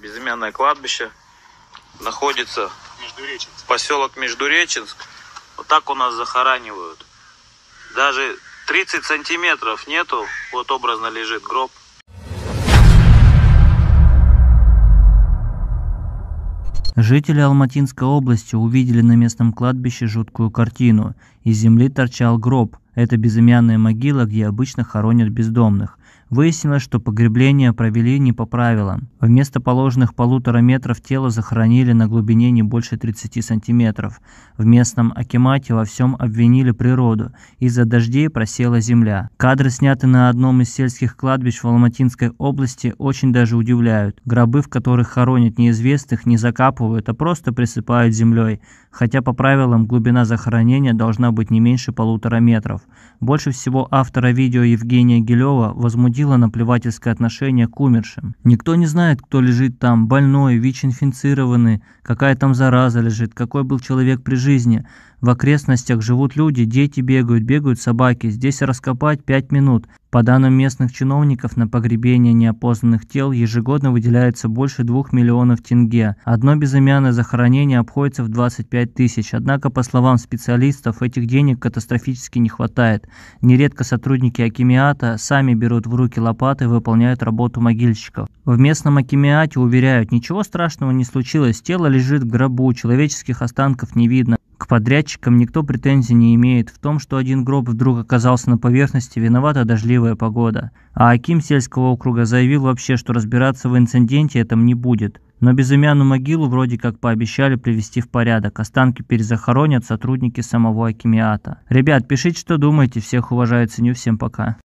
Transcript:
безымянное кладбище. Находится Междуреченск. поселок Междуреченск. Вот так у нас захоранивают. Даже 30 сантиметров нету, вот образно лежит гроб. Жители Алматинской области увидели на местном кладбище жуткую картину. Из земли торчал гроб. Это безымянная могила, где обычно хоронят бездомных. Выяснилось, что погребление провели не по правилам. Вместо положенных полутора метров тело захоронили на глубине не больше 30 сантиметров. В местном Акимате во всем обвинили природу. Из-за дождей просела земля. Кадры, сняты на одном из сельских кладбищ в Алматинской области, очень даже удивляют. Гробы, в которых хоронят неизвестных, не закапывают, а просто присыпают землей. Хотя по правилам глубина захоронения должна быть не меньше полутора метров. Больше всего автора видео Евгения Гилева возмутил осудила наплевательское отношение к умершим. Никто не знает, кто лежит там, больной, ВИЧ-инфицированный, какая там зараза лежит, какой был человек при жизни. В окрестностях живут люди, дети бегают, бегают собаки. Здесь раскопать 5 минут. По данным местных чиновников, на погребение неопознанных тел ежегодно выделяется больше 2 миллионов тенге. Одно безымянное захоронение обходится в 25 тысяч, однако, по словам специалистов, этих денег катастрофически не хватает. Нередко сотрудники Акимиата сами берут в руки лопаты и выполняют работу могильщиков. В местном Акимиате уверяют, ничего страшного не случилось, тело лежит в гробу, человеческих останков не видно. К подрядчикам никто претензий не имеет в том, что один гроб вдруг оказался на поверхности, виновата дождливая погода. А Аким сельского округа заявил вообще, что разбираться в инциденте этом не будет. Но безымянную могилу вроде как пообещали привести в порядок. Останки перезахоронят сотрудники самого Акимиата. Ребят, пишите, что думаете. Всех уважаю, ценю. Всем пока.